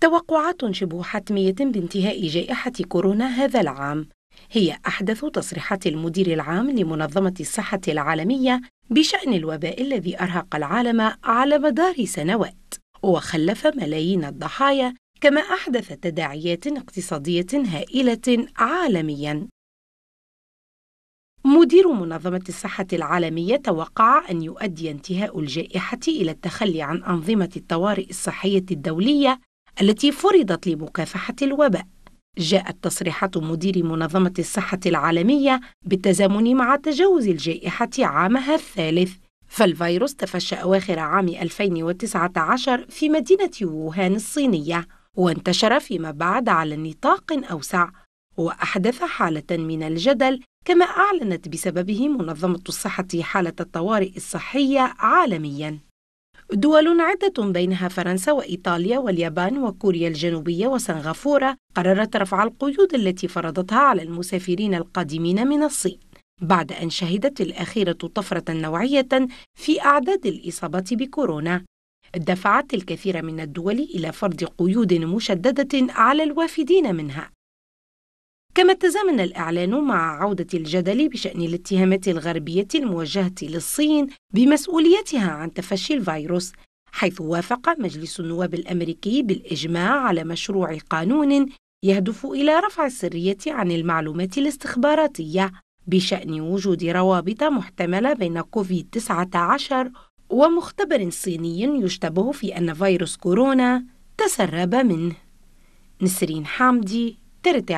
توقعات شبه حتمية بانتهاء جائحة كورونا هذا العام هي أحدث تصريحات المدير العام لمنظمة الصحة العالمية بشأن الوباء الذي أرهق العالم على مدار سنوات وخلف ملايين الضحايا كما أحدث تداعيات اقتصادية هائلة عالمياً. مدير منظمة الصحة العالمية توقع أن يؤدي انتهاء الجائحة إلى التخلي عن أنظمة الطوارئ الصحية الدولية التي فرضت لمكافحة الوباء. جاءت تصريحات مدير منظمة الصحة العالمية بالتزامن مع تجاوز الجائحة عامها الثالث، فالفيروس تفشى أواخر عام 2019 في مدينة ووهان الصينية، وانتشر فيما بعد على نطاق أوسع، وأحدث حالة من الجدل كما أعلنت بسببه منظمة الصحة حالة الطوارئ الصحية عالمياً. دول عدة بينها فرنسا وإيطاليا واليابان وكوريا الجنوبية وسنغافورة قررت رفع القيود التي فرضتها على المسافرين القادمين من الصين بعد أن شهدت الأخيرة طفرة نوعية في أعداد الإصابات بكورونا دفعت الكثير من الدول إلى فرض قيود مشددة على الوافدين منها كما تزامن الإعلان مع عودة الجدل بشأن الاتهامات الغربية الموجهة للصين بمسؤوليتها عن تفشي الفيروس حيث وافق مجلس النواب الأمريكي بالإجماع على مشروع قانون يهدف إلى رفع السرية عن المعلومات الاستخباراتية بشأن وجود روابط محتملة بين كوفيد-19 ومختبر صيني يشتبه في أن فيروس كورونا تسرب منه. نسرين حامدي ترتع